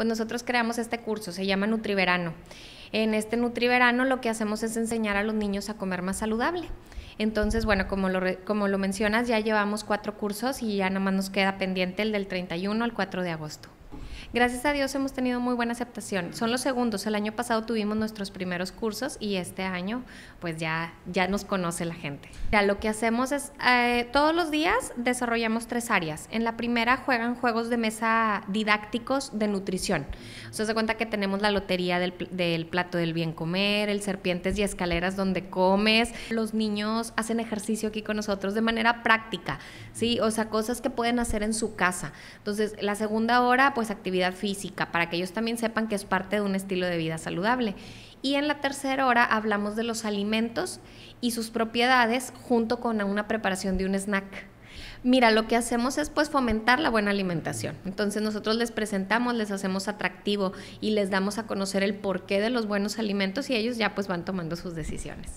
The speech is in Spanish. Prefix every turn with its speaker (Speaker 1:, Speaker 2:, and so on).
Speaker 1: pues nosotros creamos este curso, se llama Nutriverano. En este Nutriverano lo que hacemos es enseñar a los niños a comer más saludable. Entonces, bueno, como lo, como lo mencionas, ya llevamos cuatro cursos y ya nada más nos queda pendiente el del 31 al 4 de agosto. Gracias a Dios hemos tenido muy buena aceptación. Son los segundos. El año pasado tuvimos nuestros primeros cursos y este año pues ya, ya nos conoce la gente. Ya lo que hacemos es, eh, todos los días desarrollamos tres áreas. En la primera juegan juegos de mesa didácticos de nutrición. se da cuenta que tenemos la lotería del, plato del bien comer, el serpientes y escaleras donde comes. Los niños hacen ejercicio aquí con nosotros de manera práctica, ¿sí? O sea, cosas que pueden hacer en su casa. Entonces, la segunda hora pues actividad física, para que ellos también sepan que es parte de un estilo de vida saludable. Y en la tercera hora hablamos de los alimentos y sus propiedades junto con una preparación de un snack. Mira, lo que hacemos es pues fomentar la buena alimentación. Entonces nosotros les presentamos, les hacemos atractivo y les damos a conocer el porqué de los buenos alimentos y ellos ya pues van tomando sus decisiones.